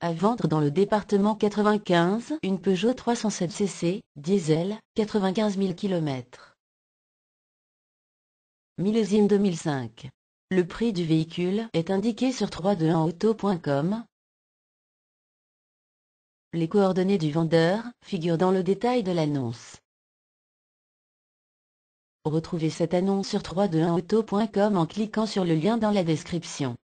À vendre dans le département 95, une Peugeot 307 cc, diesel, 95 000 km. Millésime 2005. Le prix du véhicule est indiqué sur 321auto.com. Les coordonnées du vendeur figurent dans le détail de l'annonce. Retrouvez cette annonce sur 321auto.com en cliquant sur le lien dans la description.